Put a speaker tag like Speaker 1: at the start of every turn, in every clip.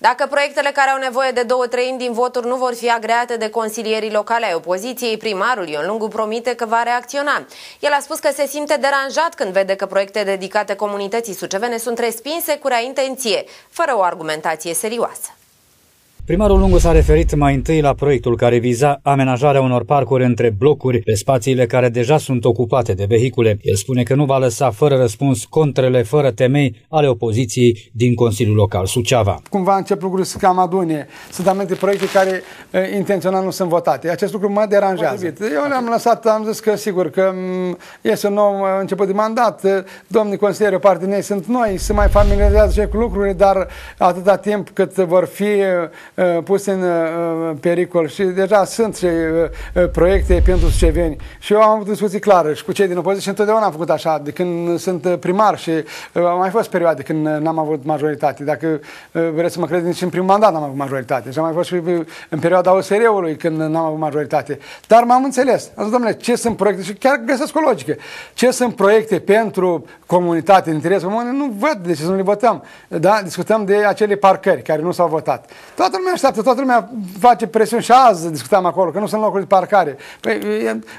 Speaker 1: Dacă proiectele care au nevoie de două treimi din voturi nu vor fi agreate de consilierii locale ai opoziției, primarul Ion Lungu promite că va reacționa. El a spus că se simte deranjat când vede că proiecte dedicate comunității sucevene sunt respinse cu rea intenție, fără o argumentație serioasă. Primarul Lungu s-a referit mai întâi la proiectul care viza amenajarea unor parcuri între blocuri pe spațiile care deja sunt ocupate de vehicule. El spune că nu va lăsa fără răspuns contrele fără temei ale opoziției din Consiliul Local Suceava. Cumva
Speaker 2: încep lucrurile să cam adune, să dăm de proiecte care intenționat nu sunt votate. Acest lucru mă deranjează. Eu le-am lăsat, am zis că sigur că este un nou uh, început de mandat, uh, domnii consilieri, o parte din ei sunt noi, se mai familiarizează cu lucrurile, dar atâta timp cât vor fi uh, Uh, pus în uh, uh, pericol și deja sunt și proiecte pentru suceveni. Și eu am avut discuții clare și cu cei din opoziție și întotdeauna am făcut așa, de când sunt primar și am mai fost perioade când n-am avut majoritate. Dacă vreți să mă credeți, nici în primul mandat n-am avut majoritate. Și am mai fost și în perioada OSR-ului când n-am avut majoritate. Dar m-am înțeles. Am zis, domnule, ce sunt proiecte? Și chiar găsesc o logică. Ce sunt proiecte pentru comunitate, interes comun? Nu văd de ce să nu le votăm. Da? Discutăm de acele parcări care nu s-au votat. Toată lumea lumea așteaptă, toată lumea face presiuni și azi discutam acolo, că nu sunt locuri de parcare. Păi,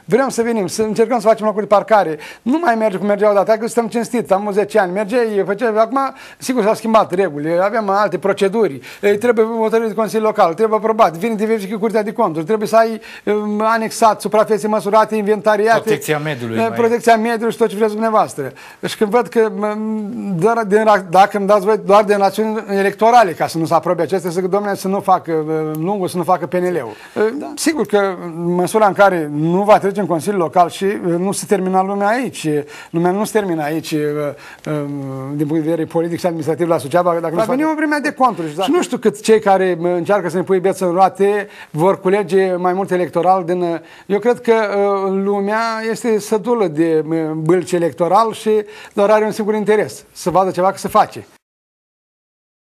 Speaker 2: vrem să venim, să încercăm să facem locuri de parcare. Nu mai merge cum mergea odată, că suntem cinstit, am 10 ani, mergeai, face, acum sigur s-au schimbat regulile, avem alte proceduri, trebuie hotărâri de Consiliul Local, trebuie aprobat, vine de verifică Curtea de Conturi, trebuie să ai um, anexat suprafețe măsurate, inventariate. Protecția mediului. Protecția mai... mediului și tot ce vreți dumneavoastră. Și deci când văd că doar din, dacă îmi dați voi doar de națiuni electorale ca să nu se aprobe acestea, să domnule, să nu nu facă lungul, să nu facă PNL-ul. Ă, da. Sigur că măsura în care nu va trece în Consiliul Local și ă, nu se termina lumea aici, lumea nu se termina aici ă, din punct de vedere politic și administrativ la Suceaba. dacă va veni o vreme de conturi. Și, da. și nu știu cât cei care încearcă să ne pui bieță în roate vor culege mai mult electoral din... Eu cred că lumea este sădulă de bâlci electoral și doar are un singur interes, să vadă ceva că se face.